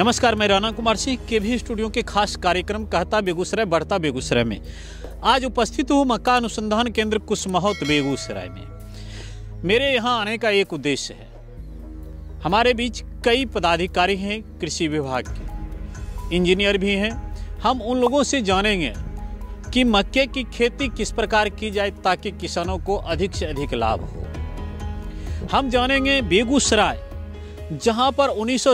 नमस्कार मैं राना कुमार सिंह के भी स्टूडियो के खास कार्यक्रम कहता बेगूसराय बढ़ता बेगूसराय में आज उपस्थित हूँ मक्का अनुसंधान केंद्र कुशमहोत बेगूसराय में मेरे यहाँ आने का एक उद्देश्य है हमारे बीच कई पदाधिकारी हैं कृषि विभाग के इंजीनियर भी हैं हम उन लोगों से जानेंगे कि मक्के की खेती किस प्रकार की जाए ताकि किसानों को अधिक से अधिक लाभ हो हम जानेंगे बेगूसराय जहां पर उन्नीस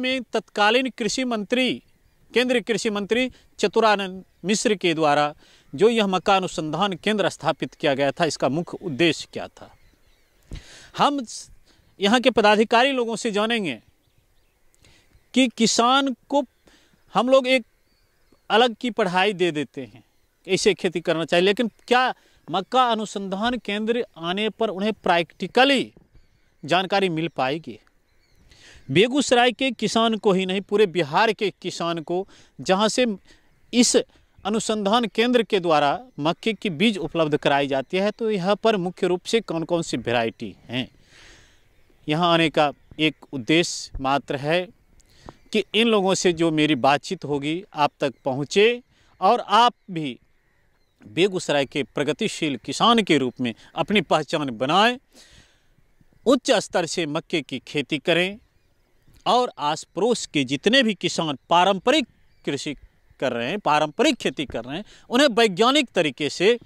में तत्कालीन कृषि मंत्री केंद्रीय कृषि मंत्री चतुरानंद मिश्र के द्वारा जो यह मक्का अनुसंधान केंद्र स्थापित किया गया था इसका मुख्य उद्देश्य क्या था हम यहाँ के पदाधिकारी लोगों से जानेंगे कि किसान को हम लोग एक अलग की पढ़ाई दे देते हैं ऐसे खेती करना चाहिए लेकिन क्या मक्का अनुसंधान केंद्र आने पर उन्हें प्रैक्टिकली जानकारी मिल पाएगी बेगूसराय के किसान को ही नहीं पूरे बिहार के किसान को जहाँ से इस अनुसंधान केंद्र के द्वारा मक्के की बीज उपलब्ध कराई जाती है तो यहाँ पर मुख्य रूप से कौन कौन सी वेराइटी हैं यहाँ आने का एक उद्देश्य मात्र है कि इन लोगों से जो मेरी बातचीत होगी आप तक पहुँचे और आप भी बेगूसराय के प्रगतिशील किसान के रूप में अपनी पहचान बनाएं उच्च स्तर से मक्के की खेती करें और आस पड़ोस के जितने भी किसान पारंपरिक कृषि कर रहे हैं पारंपरिक खेती कर रहे हैं उन्हें वैज्ञानिक तरीके से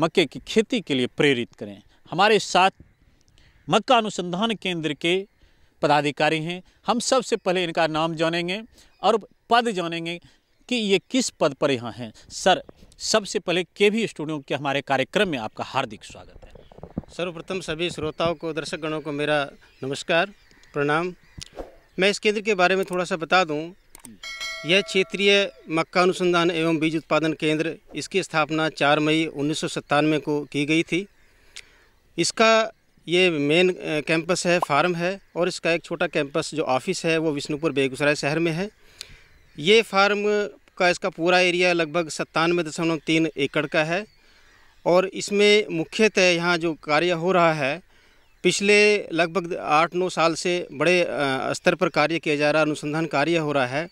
मक्के की खेती के लिए प्रेरित करें हमारे साथ मक्का अनुसंधान केंद्र के पदाधिकारी हैं हम सबसे पहले इनका नाम जानेंगे और पद जानेंगे कि ये किस पद पर यहाँ हैं सर सबसे पहले के भी स्टूडियो के हमारे कार्यक्रम में आपका हार्दिक स्वागत है सर्वप्रथम सभी श्रोताओं को दर्शकगणों को मेरा नमस्कार प्रणाम मैं इस केंद्र के बारे में थोड़ा सा बता दूं यह क्षेत्रीय मक्का अनुसंधान एवं बीज उत्पादन केंद्र इसकी स्थापना 4 मई उन्नीस को की गई थी इसका ये मेन कैंपस है फार्म है और इसका एक छोटा कैंपस जो ऑफिस है वो विष्णुपुर बेगूसराय शहर में है ये फार्म का इसका पूरा एरिया लगभग सत्तानवे दशमलव तीन एकड़ का है और इसमें मुख्यतः यहाँ जो कार्य हो रहा है पिछले लगभग आठ नौ साल से बड़े स्तर पर कार्य किया जा रहा अनुसंधान कार्य हो रहा है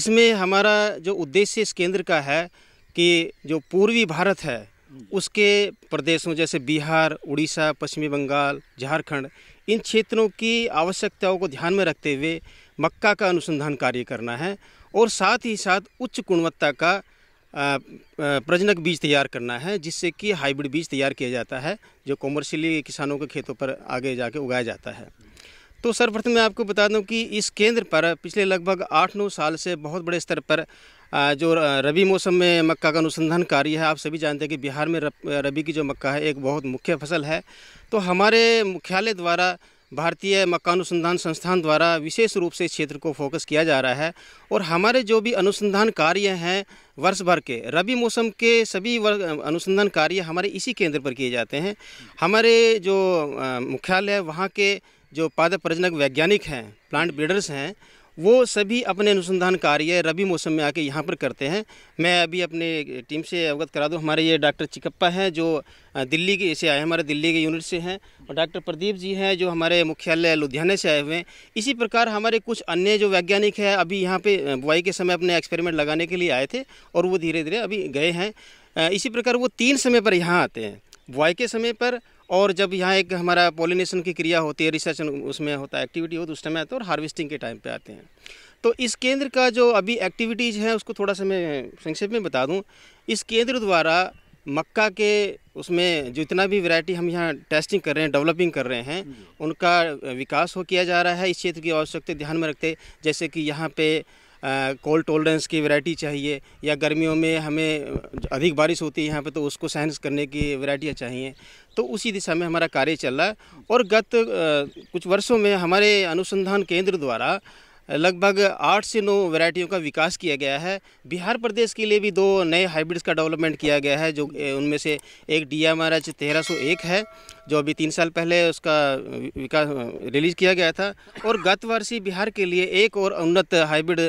इसमें हमारा जो उद्देश्य इस केंद्र का है कि जो पूर्वी भारत है उसके प्रदेशों जैसे बिहार उड़ीसा पश्चिमी बंगाल झारखंड इन क्षेत्रों की आवश्यकताओं को ध्यान में रखते हुए मक्का का अनुसंधान कार्य करना है और साथ ही साथ उच्च गुणवत्ता का प्रजनक बीज तैयार करना है जिससे कि हाइब्रिड बीज तैयार किया जाता है जो कॉमर्शियली किसानों के खेतों पर आगे जाके उगाया जाता है तो सर्वप्रथम मैं आपको बता दूं कि इस केंद्र पर पिछले लगभग आठ नौ साल से बहुत बड़े स्तर पर जो रबी मौसम में मक्का का अनुसंधान कार्य है आप सभी जानते हैं कि बिहार में रबी की जो मक्का है एक बहुत मुख्य फसल है तो हमारे मुख्यालय द्वारा भारतीय मक्का अनुसंधान संस्थान द्वारा विशेष रूप से क्षेत्र को फोकस किया जा रहा है और हमारे जो भी अनुसंधान कार्य हैं वर्ष भर के रबी मौसम के सभी अनुसंधान कार्य हमारे इसी केंद्र पर किए जाते हैं हमारे जो मुख्यालय वहाँ के जो पादप प्रजनक वैज्ञानिक हैं प्लांट ब्रीडर्स हैं वो सभी अपने अनुसंधान कार्य रबी मौसम में आके यहाँ पर करते हैं मैं अभी अपने टीम से अवगत करा दूँ हमारे ये डॉक्टर चिकप्पा हैं जो दिल्ली के से आए हमारे दिल्ली के यूनिट से हैं और डॉक्टर प्रदीप जी हैं जो हमारे मुख्यालय लुधियाना से आए हुए हैं इसी प्रकार हमारे कुछ अन्य जो वैज्ञानिक हैं अभी यहाँ पर बुआई के समय अपने एक्सपेरिमेंट लगाने के लिए आए थे और वो धीरे धीरे अभी गए हैं इसी प्रकार वो तीन समय पर यहाँ आते हैं बुआई के समय पर और जब यहाँ एक हमारा पोलिनेशन की क्रिया होती है रिसर्च उसमें होता है एक्टिविटी हो तो उस टाइम आते हैं और हार्वेस्टिंग के टाइम पे आते हैं तो इस केंद्र का जो अभी एक्टिविटीज़ हैं उसको थोड़ा सा मैं संक्षेप में बता दूँ इस केंद्र द्वारा मक्का के उसमें जितना भी वैरायटी हम यहाँ टेस्टिंग कर रहे हैं डेवलपिंग कर रहे हैं उनका विकास हो किया जा रहा है इस क्षेत्र की आवश्यकता ध्यान में रखते जैसे कि यहाँ पे कोल्ड टोलरेंस की वैरायटी चाहिए या गर्मियों में हमें अधिक बारिश होती है यहाँ पे तो उसको सहन करने की वैरायटियाँ चाहिए तो उसी दिशा में हमारा कार्य चल रहा है और गत कुछ वर्षों में हमारे अनुसंधान केंद्र द्वारा लगभग आठ से नौ वैरायटियों का विकास किया गया है बिहार प्रदेश के लिए भी दो नए हाइब्रिड्स का डेवलपमेंट किया गया है जो उनमें से एक डी एम आर एच तेरह सौ एक है जो अभी तीन साल पहले उसका विकास रिलीज़ किया गया था और गत वर्ष ही बिहार के लिए एक और उन्नत हाइब्रिड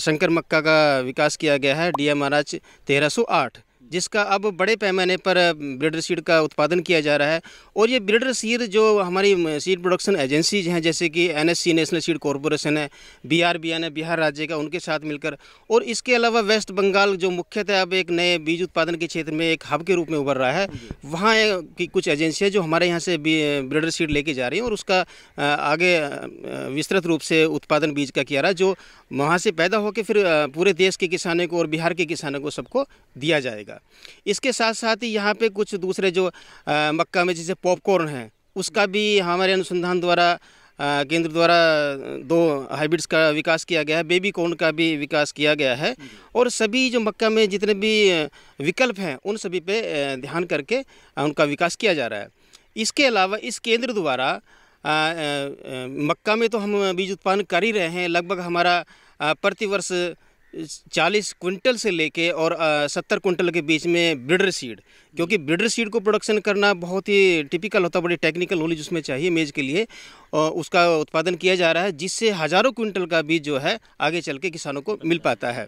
शंकर मक्का का विकास किया गया है डी एम आर एच तेरह सौ आठ जिसका अब बड़े पैमाने पर ब्रिडर सीड का उत्पादन किया जा रहा है और ये ब्रिडर सीड जो हमारी सीड प्रोडक्शन एजेंसीज हैं जैसे कि एनएससी नेशनल सीड कॉरपोरेशन है बीआरबीएन है बिहार राज्य का उनके साथ मिलकर और इसके अलावा वेस्ट बंगाल जो मुख्यतः अब एक नए बीज उत्पादन के क्षेत्र में एक हब के रूप में उभर रहा है वहाँ की कुछ एजेंसियाँ जो हमारे यहाँ से ब्रिडर सीड लेके जा रही हैं और उसका आगे विस्तृत रूप से उत्पादन बीज का किया रहा जो वहाँ से पैदा होकर फिर पूरे देश के किसानों को और बिहार के किसानों को सबको दिया जाएगा मिलेगा इसके साथ साथ ही यहाँ पे कुछ दूसरे जो मक्का में जैसे पॉपकॉर्न है उसका भी हमारे अनुसंधान द्वारा केंद्र द्वारा दो हाइब्रिड्स का विकास किया गया है बेबी कॉर्न का भी विकास किया गया है और सभी जो मक्का में जितने भी विकल्प हैं उन सभी पे ध्यान करके उनका विकास किया जा रहा है इसके अलावा इस केंद्र द्वारा मक्का में तो हम बीज उत्पादन कर ही रहे हैं लगभग हमारा प्रतिवर्ष चालीस क्विंटल से लेके और सत्तर क्विंटल के बीच में ब्रिडर सीड क्योंकि ब्रिडर सीड को प्रोडक्शन करना बहुत ही टिपिकल होता है बड़ी टेक्निकल नॉलेज उसमें चाहिए मेज के लिए और उसका उत्पादन किया जा रहा है जिससे हज़ारों क्विंटल का बीज जो है आगे चल के किसानों को मिल पाता है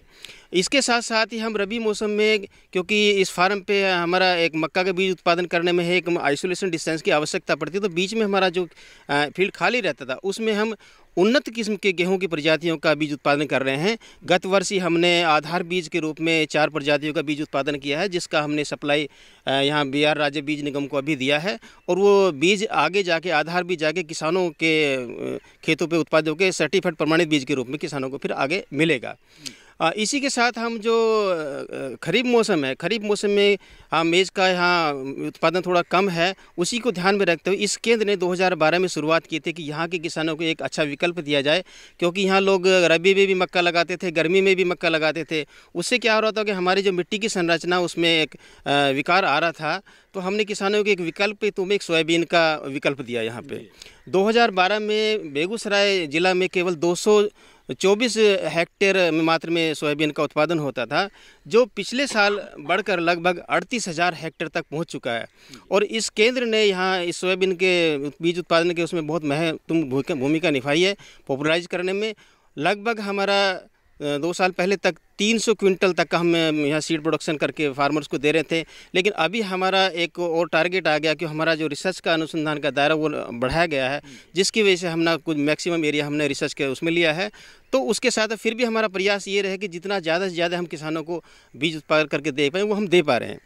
इसके साथ साथ ही हम रबी मौसम में क्योंकि इस फार्म पे हमारा एक मक्का का बीज उत्पादन करने में है एक आइसोलेशन डिस्टेंस की आवश्यकता पड़ती है तो बीच में हमारा जो फील्ड खाली रहता था उसमें हम उन्नत किस्म के गेहूं की प्रजातियों का बीज उत्पादन कर रहे हैं गत वर्ष ही हमने आधार बीज के रूप में चार प्रजातियों का बीज उत्पादन किया है जिसका हमने सप्लाई यहाँ बिहार राज्य बीज निगम को अभी दिया है और वो बीज आगे जाके आधार बीज जाके किसानों के खेतों पर उत्पादों के सर्टिफाइड प्रमाणित बीज के रूप में किसानों को फिर आगे मिलेगा इसी के साथ हम जो खरीफ मौसम है खरीफ मौसम में हाँ मेज़ का यहाँ उत्पादन थोड़ा कम है उसी को ध्यान में रखते हुए इस केंद्र ने 2012 में शुरुआत की थी कि यहाँ के किसानों को एक अच्छा विकल्प दिया जाए क्योंकि यहाँ लोग रबी में भी मक्का लगाते थे गर्मी में भी मक्का लगाते थे उससे क्या हो रहा था कि हमारी जो मिट्टी की संरचना उसमें एक विकार आ रहा था तो हमने किसानों को एक विकल्प तुम्हें एक सोयाबीन का विकल्प दिया यहाँ पे 2012 में बेगूसराय ज़िला में केवल 200 24 हेक्टेयर में मात्र में सोयाबीन का उत्पादन होता था जो पिछले साल बढ़कर लगभग अड़तीस हज़ार हेक्टेयर तक पहुंच चुका है और इस केंद्र ने यहाँ इस सोयाबीन के बीज उत्पादन के उसमें बहुत महत्वपूर्ण भूमिका निभाई है पॉपुलराइज करने में लगभग हमारा दो साल पहले तक 300 क्विंटल तक का हम यहाँ सीड प्रोडक्शन करके फार्मर्स को दे रहे थे लेकिन अभी हमारा एक और टारगेट आ गया कि हमारा जो रिसर्च का अनुसंधान का दायरा वो बढ़ाया गया है जिसकी वजह से हमने कुछ मैक्सिमम एरिया हमने रिसर्च के उसमें लिया है तो उसके साथ फिर भी हमारा प्रयास ये रहे कि जितना ज़्यादा से ज़्यादा हम किसानों को बीज उत्पादन करके दे पाएँ वो हम दे पा रहे हैं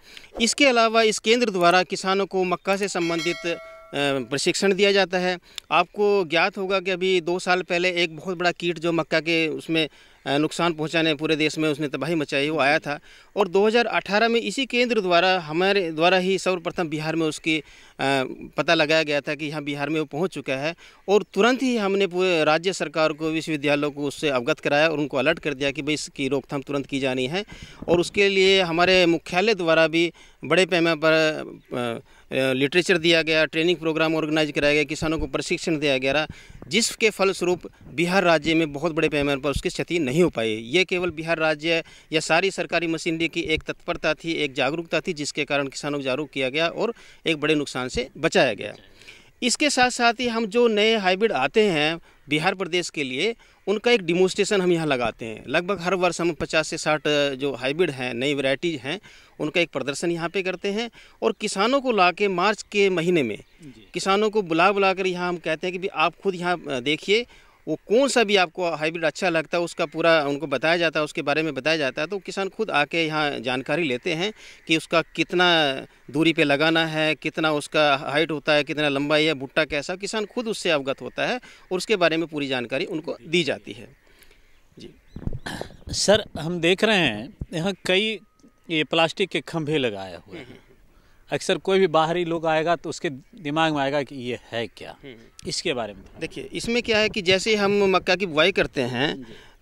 इसके अलावा इस केंद्र द्वारा किसानों को मक्का से संबंधित प्रशिक्षण दिया जाता है आपको ज्ञात होगा कि अभी दो साल पहले एक बहुत बड़ा कीट जो मक्का के उसमें नुकसान पहुंचाने पूरे देश में उसने तबाही मचाई वो आया था और 2018 में इसी केंद्र द्वारा हमारे द्वारा ही सर्वप्रथम बिहार में उसकी पता लगाया गया था कि यहाँ बिहार में वो पहुँच चुका है और तुरंत ही हमने पूरे राज्य सरकार को विश्वविद्यालयों को उससे अवगत कराया और उनको अलर्ट कर दिया कि भाई इसकी रोकथाम तुरंत की जानी है और उसके लिए हमारे मुख्यालय द्वारा भी बड़े पैमाने पर लिटरेचर दिया गया ट्रेनिंग प्रोग्राम ऑर्गेनाइज कराया गया किसानों को प्रशिक्षण दिया गया जिसके फलस्वरूप बिहार राज्य में बहुत बड़े पैमाने पर उसकी क्षति नहीं हो पाई ये केवल बिहार राज्य या सारी सरकारी मशीनरी की एक तत्परता थी एक जागरूकता थी जिसके कारण किसानों को जागरूक किया गया और एक बड़े नुकसान नुकसान से बचाया गया इसके साथ साथ ही हम जो नए हाइब्रिड आते हैं बिहार प्रदेश के लिए उनका एक डिमोस्ट्रेशन हम यहाँ लगाते हैं लगभग हर वर्ष हम 50 से 60 जो हाइब्रिड हैं नई वैरायटीज हैं उनका एक प्रदर्शन यहाँ पे करते हैं और किसानों को ला के मार्च के महीने में किसानों को बुला बुला कर यहाँ हम कहते हैं कि भी आप खुद यहाँ देखिए वो कौन सा भी आपको हाइब्रिड अच्छा लगता है उसका पूरा उनको बताया जाता है उसके बारे में बताया जाता है तो किसान खुद आके यहाँ जानकारी लेते हैं कि उसका कितना दूरी पे लगाना है कितना उसका हाइट होता है कितना लंबाई है भुट्टा कैसा किसान खुद उससे अवगत होता है और उसके बारे में पूरी जानकारी उनको दी जाती है जी सर हम देख रहे हैं यहाँ कई ये प्लास्टिक के खंभे लगाए हुए हम्म, हैं हम्म। अक्सर कोई भी बाहरी लोग आएगा तो उसके दिमाग में आएगा कि ये है क्या हम्म, हम्म। इसके बारे में देखिए इसमें क्या है कि जैसे हम मक्का की बुआई करते हैं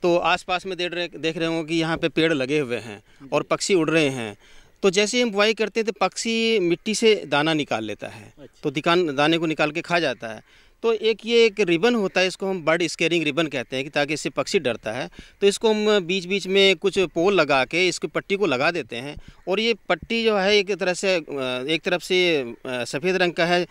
तो आसपास में देख रहे देख रहे होंगे कि यहाँ पे पेड़ लगे हुए हैं और पक्षी उड़ रहे हैं तो जैसे हम बुआई करते हैं तो पक्षी मिट्टी से दाना निकाल लेता है अच्छा। तो दिकान दाने को निकाल के खा जाता है तो एक ये एक रिबन होता है इसको हम बर्ड स्केरिंग रिबन कहते हैं कि ताकि इससे पक्षी डरता है तो इसको हम बीच बीच में कुछ पोल लगा के इसकी पट्टी को लगा देते हैं और ये पट्टी जो है एक तरह से एक तरफ से सफ़ेद रंग का है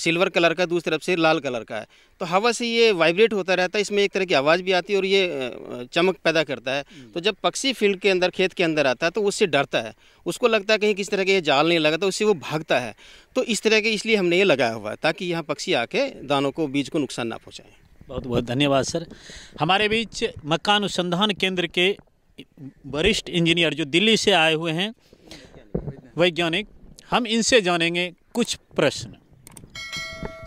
सिल्वर कलर का दूसरी तरफ से लाल कलर का है तो हवा से ये वाइब्रेट होता रहता है इसमें एक तरह की आवाज़ भी आती है और ये चमक पैदा करता है हम्म। तो जब पक्षी फील्ड के अंदर खेत के अंदर आता है तो उससे डरता है उसको लगता है कहीं किस तरह के ये जाल नहीं लगा तो उससे वो भागता है तो इस तरह के इसलिए हमने ये लगाया हुआ है ताकि यहाँ पक्षी आके दानों को बीज को नुकसान ना पहुँचाएँ बहुत बहुत धन्यवाद सर हमारे बीच मक्का अनुसंधान केंद्र के वरिष्ठ इंजीनियर जो दिल्ली से आए हुए हैं वैज्ञानिक हम इनसे जानेंगे कुछ प्रश्न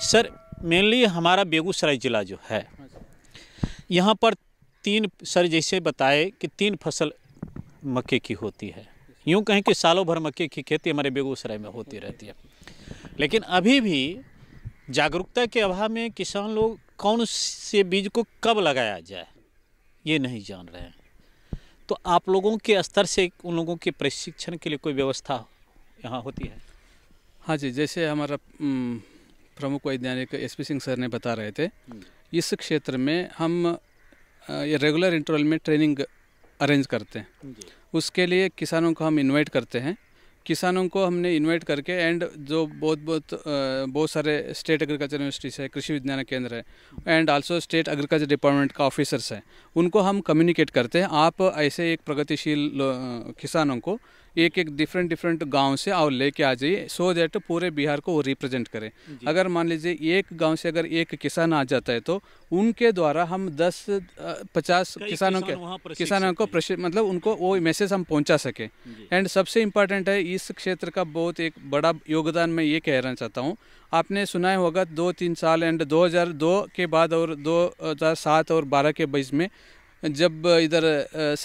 सर मेनली हमारा बेगूसराय ज़िला जो है यहाँ पर तीन सर जैसे बताए कि तीन फसल मक्के की होती है यूँ कहें कि सालों भर मक्के की खेती हमारे बेगूसराय में होती रहती है लेकिन अभी भी जागरूकता के अभाव में किसान लोग कौन से बीज को कब लगाया जाए ये नहीं जान रहे हैं तो आप लोगों के स्तर से उन लोगों के प्रशिक्षण के लिए कोई व्यवस्था यहाँ होती है हाँ जी जैसे हमारा प्रमुख वैज्ञानिक एस पी सिंह सर ने बता रहे थे हम्म। इस क्षेत्र में हम ये रेगुलर इंटरवल में ट्रेनिंग अरेंज करते हैं उसके लिए किसानों को हम इनवाइट करते हैं किसानों को हमने इनवाइट करके एंड जो बहुत बहुत बहुत सारे स्टेट एग्रीकल्चर यूनिवर्सिटीज़ है कृषि विज्ञान केंद्र है and also state agriculture department का ऑफिसर्स हैं उनको हम कम्युनिकेट करते हैं आप ऐसे एक प्रगतिशील किसानों को एक एक डिफरेंट डिफरेंट गांव से और लेके आ जाइए सो दैट पूरे बिहार को वो रिप्रेजेंट करें अगर मान लीजिए एक गांव से अगर एक किसान आ जाता है तो उनके द्वारा हम 10 पचास किसानों के किसानों को मतलब उनको वो मैसेज हम पहुंचा सके एंड सबसे इम्पॉर्टेंट है इस क्षेत्र का बहुत एक बड़ा योगदान मैं ये कहना चाहता हूँ आपने सुना होगा दो तीन साल एंड दो के बाद और दो और बारह के बीच में जब इधर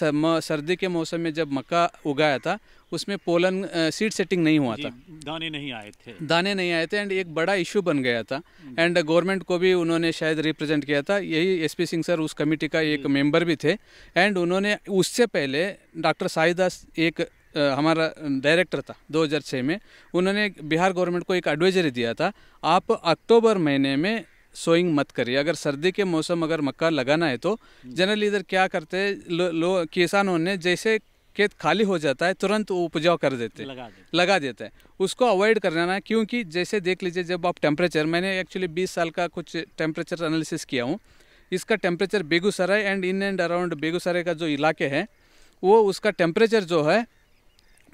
सर्दी के मौसम में जब मक्का उगाया था उसमें पोलन सीड सेटिंग नहीं हुआ था दाने नहीं आए थे दाने नहीं आए थे एंड एक बड़ा इशू बन गया था हम्म। एंड गवर्नमेंट को भी उन्होंने शायद रिप्रेजेंट किया था यही एसपी सिंह सर उस कमेटी का एक मेंबर भी थे एंड उन्होंने उससे पहले डॉक्टर साईदास एक हमारा डायरेक्टर था 2006 में उन्होंने बिहार गवर्नमेंट को एक एडवाइजरी दिया था आप अक्टूबर महीने में सोइंग मत करिए अगर सर्दी के मौसम अगर मक्का लगाना है तो जनरली हम्म। इधर क्या करते हैं लो, लो किसानों ने जैसे खेत खाली हो जाता है तुरंत वो उपजाऊ कर देते लगा, दे। लगा देते हैं उसको अवॉइड करना है क्योंकि जैसे देख लीजिए जब आप टेम्परेचर मैंने एक्चुअली बीस साल का कुछ टेम्परेचर एनालिसिस किया हूँ इसका temperature Begusarai and in and around Begusarai का जो इलाके हैं वो उसका टेम्परेचर जो है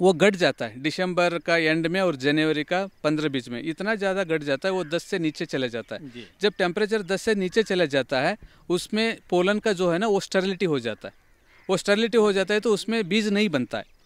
वो घट जाता है दिसंबर का एंड में और जनवरी का पंद्रह बीच में इतना ज़्यादा घट जाता है वो दस से नीचे चला जाता है जब टेम्परेचर दस से नीचे चला जाता है उसमें पोलन का जो है ना वो स्टर्लिटी हो जाता है वो स्टर्लिटी हो जाता है तो उसमें बीज नहीं बनता है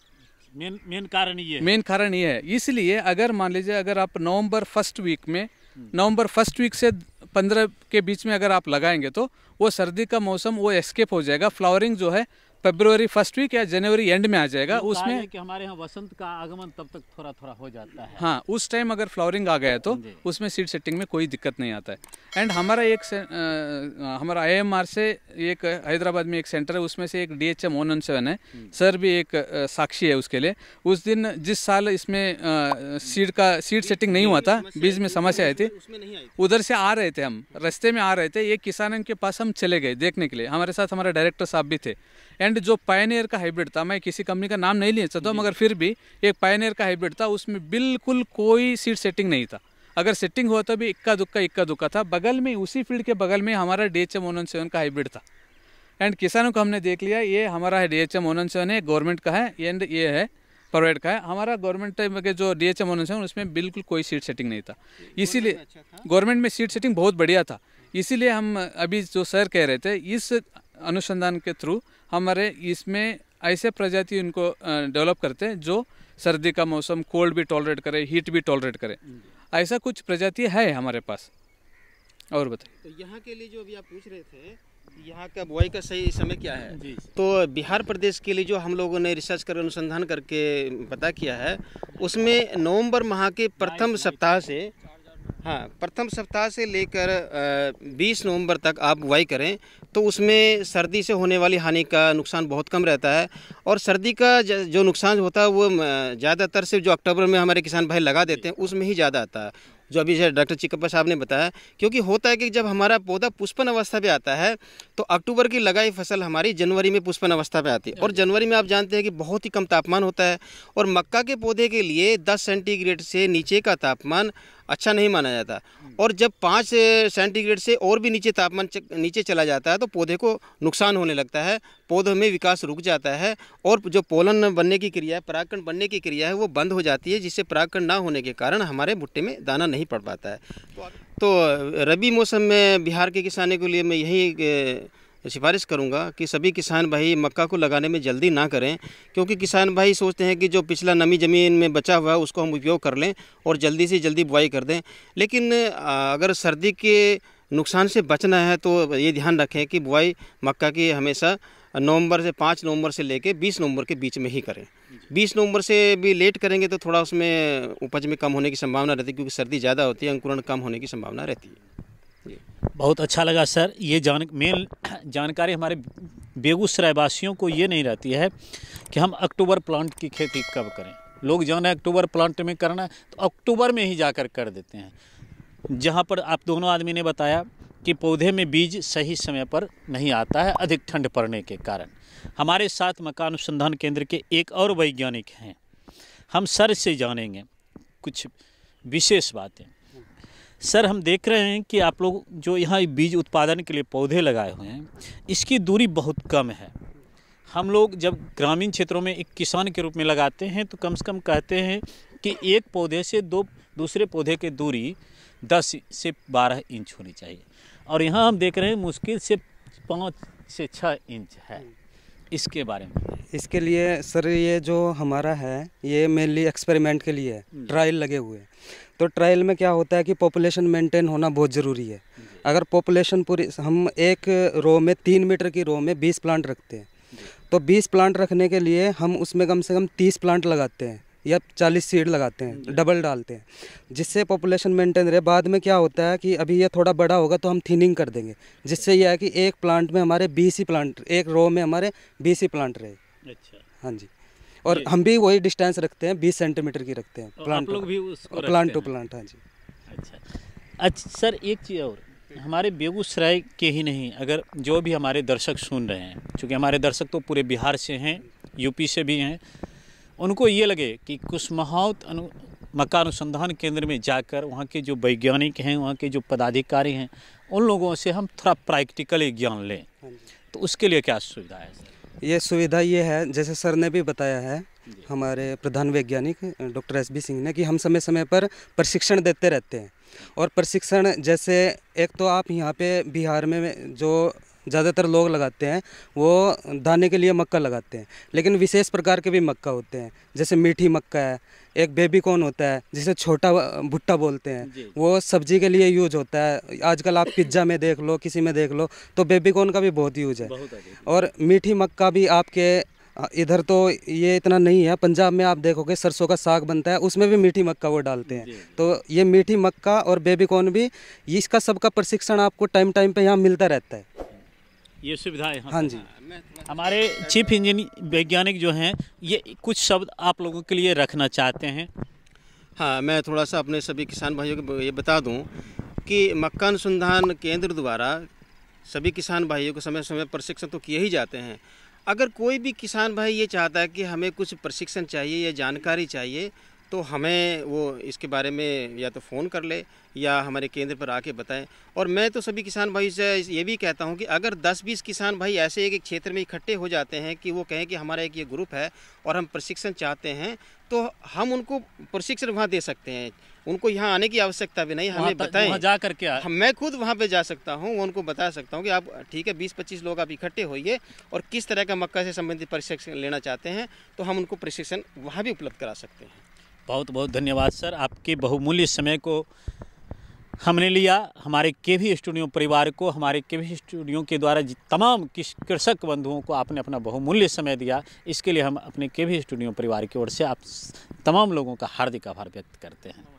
मेन मेन कारण ये मेन कारण ये है इसलिए अगर मान लीजिए अगर आप नवम्बर फर्स्ट वीक में हम्म। नवम्बर फर्स्ट वीक से पंद्रह के बीच में अगर आप लगाएंगे तो वो सर्दी का मौसम वो एस्केप हो जाएगा फ्लावरिंग जो है फेब्रुवरी फर्स्ट वीक या जनवरी एंड में आ जाएगा उसमें कि हमारे यहाँ वसंत का आगमन तब तक थोड़ा थोड़ा हो जाता है हाँ उस टाइम अगर फ्लावरिंग आ गया तो उसमें सीड सेटिंग में कोई दिक्कत नहीं आता है एंड हमारा एक से, आ, हमारा आई से एक हैदराबाद में एक सेंटर है उसमें से एक D H M one seven है हम्म। सर भी एक आ, साक्षी है उसके लिए उस दिन जिस साल इसमें सीड का सीड सेटिंग नहीं हुआ था बीज में समस्या आई थी उधर से आ रहे थे हम रस्ते में आ रहे थे एक किसान के पास हम चले गए देखने के लिए हमारे साथ हमारे डायरेक्टर साहब भी थे एंड ब्रांड जो पायनियर का हाइब्रिड था मैं किसी कंपनी का नाम नहीं लेना चाहता मगर फिर भी एक पायनियर का हाइब्रिड था उसमें बिल्कुल कोई सीट सेटिंग नहीं था अगर सेटिंग हुआ तो भी इक्का दुक्का इक्का दुक्का था बगल में उसी फील्ड के बगल में हमारा D H M one seven का हाइब्रिड था एंड किसानों को हमने देख लिया ये हमारा D H M one seven है गवर्नमेंट का है एंड ये है प्रोवाइड का है हमारा गवर्नमेंट के जो D H M one seven उसमें बिल्कुल कोई सीट सेटिंग नहीं था इसीलिए गवर्नमेंट में सीट अच्छा सेटिंग बहुत बढ़िया था इसीलिए हम अभी जो सर कह रहे थे इस अनुसंधान के थ्रू हमारे इसमें ऐसे प्रजाति उनको डेवलप करते हैं जो सर्दी का मौसम कोल्ड भी टॉलरेट करे हीट भी टॉलरेट करे ऐसा कुछ प्रजाति है हमारे पास और बताइए तो यहाँ के लिए जो अभी आप पूछ रहे थे यहाँ का बुआई का सही समय क्या है जी तो बिहार प्रदेश के लिए जो हम लोगों ने रिसर्च कर अनुसंधान करके पता किया है उसमें नवंबर माह के प्रथम सप्ताह से हाँ प्रथम सप्ताह से लेकर 20 नवंबर तक आप बुआई करें तो उसमें सर्दी से होने वाली हानि का नुकसान बहुत कम रहता है और सर्दी का जो नुकसान होता है वो ज़्यादातर सिर्फ जो अक्टूबर में हमारे किसान भाई लगा देते हैं उसमें ही ज़्यादा आता है जो अभी डॉक्टर चिकप्पा साहब ने बताया क्योंकि होता है कि जब हमारा पौधा पुष्पन अवस्था पे आता है तो अक्टूबर की लगाई फसल हमारी जनवरी में पुष्पन अवस्था पे आती है और जनवरी में आप जानते हैं कि बहुत ही कम तापमान होता है और मक्का के पौधे के लिए 10 सेंटीग्रेड से नीचे का तापमान अच्छा नहीं माना जाता और जब पाँच सेंटीग्रेड से और भी नीचे तापमान नीचे चला जाता है तो पौधे को नुकसान होने लगता है पौधों में विकास रुक जाता है और जो पोलन बनने की क्रिया है परागकण बनने की क्रिया है वो बंद हो जाती है जिससे परागकण ना होने के कारण हमारे भुट्टे में दाना नहीं पड़ पाता है तो रबी मौसम में बिहार के किसानों के लिए मैं यही तो सिफारिश करूंगा कि सभी किसान भाई मक्का को लगाने में जल्दी ना करें क्योंकि किसान भाई सोचते हैं कि जो पिछला नमी ज़मीन में बचा हुआ है उसको हम उपयोग कर लें और जल्दी से जल्दी बुआई कर दें लेकिन अगर सर्दी के नुकसान से बचना है तो ये ध्यान रखें कि बुआई मक्का की हमेशा नवंबर से पाँच नवंबर से लेके बीस नवंबर के बीच में ही करें बीस नवंबर से भी लेट करेंगे तो थोड़ा उसमें उपज में कम होने की संभावना रहती है क्योंकि सर्दी ज़्यादा होती है अंकुरण कम होने की संभावना रहती है बहुत अच्छा लगा सर ये जान मेन जानकारी हमारे बेगूसराय वासियों को ये नहीं रहती है कि हम अक्टूबर प्लांट की खेती कब करें लोग जाना अक्टूबर प्लांट में करना है तो अक्टूबर में ही जाकर कर देते हैं जहाँ पर आप दोनों आदमी ने बताया कि पौधे में बीज सही समय पर नहीं आता है अधिक ठंड पड़ने के कारण हमारे साथ मकान अनुसंधान केंद्र के एक और वैज्ञानिक हैं हम सर से जानेंगे कुछ विशेष बातें सर हम देख रहे हैं कि आप लोग जो यहाँ बीज उत्पादन के लिए पौधे लगाए हुए हैं इसकी दूरी बहुत कम है हम लोग जब ग्रामीण क्षेत्रों में एक किसान के रूप में लगाते हैं तो कम से कम कहते हैं कि एक पौधे से दो दूसरे पौधे की दूरी दस से बारह इंच होनी चाहिए और यहाँ हम देख रहे हैं मुश्किल से पाँच से छः इंच है इसके बारे में इसके लिए सर ये जो हमारा है ये मेनली एक्सपेरिमेंट के लिए है ट्रायल हम्म। लगे हुए हैं तो ट्रायल में क्या होता है कि पॉपुलेशन मेंटेन होना बहुत ज़रूरी है अगर पॉपुलेशन पूरी हम एक रो में तीन मीटर की रो में बीस प्लांट रखते हैं तो बीस प्लांट रखने के लिए हम उसमें कम से कम तीस प्लांट लगाते हैं या चालीस सीड लगाते हैं डबल डालते हैं जिससे पॉपुलेशन मेंटेन रहे बाद में क्या होता है कि अभी ये थोड़ा बड़ा होगा तो हम थिनिंग कर देंगे जिससे यह है कि एक प्लांट में हमारे बीस ही प्लांट एक रो में हमारे बीस ही प्लांट रहे अच्छा हाँ जी और हम भी वही डिस्टेंस रखते हैं बीस सेंटीमीटर की रखते हैं तो प्लांट लोग भी प्लांट टू प्लांट हाँ जी अच्छा, अच्छा अच्छा सर एक चीज़ और हमारे बेगूसराय के ही नहीं अगर जो भी हमारे दर्शक सुन रहे हैं क्योंकि हमारे दर्शक तो पूरे बिहार से हैं यूपी से भी हैं उनको ये लगे कि कुशमाहौत अनु मक्का अनुसंधान केंद्र में जाकर वहाँ के जो वैज्ञानिक हैं वहाँ के जो पदाधिकारी हैं उन लोगों से हम थोड़ा प्रैक्टिकली ज्ञान लें हाँ तो उसके लिए क्या सुविधा है सर ये सुविधा ये है जैसे सर ने भी बताया है हमारे प्रधान वैज्ञानिक डॉक्टर एस बी सिंह ने कि हम समय समय पर प्रशिक्षण देते रहते हैं और प्रशिक्षण जैसे एक तो आप यहाँ पे बिहार में जो ज़्यादातर लोग लगाते हैं वो दाने के लिए मक्का लगाते हैं लेकिन विशेष प्रकार के भी मक्का होते हैं जैसे मीठी मक्का है एक बेबी कॉर्न होता है जिसे छोटा भुट्टा बोलते हैं वो सब्जी के लिए यूज होता है आजकल आप पिज्ज़ा में देख लो किसी में देख लो तो बेबी कॉर्न का भी बहुत यूज है बहुत और मीठी मक्का भी आपके इधर तो ये इतना नहीं है पंजाब में आप देखोगे सरसों का साग बनता है उसमें भी मीठी मक्का वो डालते हैं तो ये मीठी मक्का और बेबी कॉर्न भी इसका सबका प्रशिक्षण आपको टाइम टाइम पे यहाँ मिलता रहता है ये सुविधाएं हाँ जी हमारे चीफ इंजीनियर वैज्ञानिक जो हैं ये कुछ शब्द आप लोगों के लिए रखना चाहते हैं हाँ मैं थोड़ा सा अपने सभी किसान भाइयों को ये बता दूं कि मक्का अनुसंधान केंद्र द्वारा सभी किसान भाइयों को समय समय प्रशिक्षण तो किए ही जाते हैं अगर कोई भी किसान भाई ये चाहता है कि हमें कुछ प्रशिक्षण चाहिए या जानकारी चाहिए तो हमें वो इसके बारे में या तो फ़ोन कर ले या हमारे केंद्र पर आके बताएं और मैं तो सभी किसान भाई से ये भी कहता हूँ कि अगर 10-20 किसान भाई ऐसे एक एक क्षेत्र में इकट्ठे हो जाते हैं कि वो कहें कि हमारा एक ये ग्रुप है और हम प्रशिक्षण चाहते हैं तो हम उनको प्रशिक्षण वहाँ दे सकते हैं उनको यहाँ आने की आवश्यकता भी नहीं हमें बताएं जा करके हम मैं खुद वहाँ पे जा सकता हूँ उनको बता सकता हूँ कि आप ठीक है बीस पच्चीस लोग आप इकट्ठे होइए और किस तरह का मक्का से संबंधित प्रशिक्षण लेना चाहते हैं तो हम उनको प्रशिक्षण वहाँ भी उपलब्ध करा सकते हैं बहुत बहुत धन्यवाद सर आपके बहुमूल्य समय को हमने लिया हमारे के भी स्टूडियो परिवार को हमारे के भी स्टूडियो के द्वारा तमाम कृषक बंधुओं को आपने अपना बहुमूल्य समय दिया इसके लिए हम अपने के भी स्टूडियो परिवार की ओर से आप तमाम लोगों का हार्दिक आभार व्यक्त करते हैं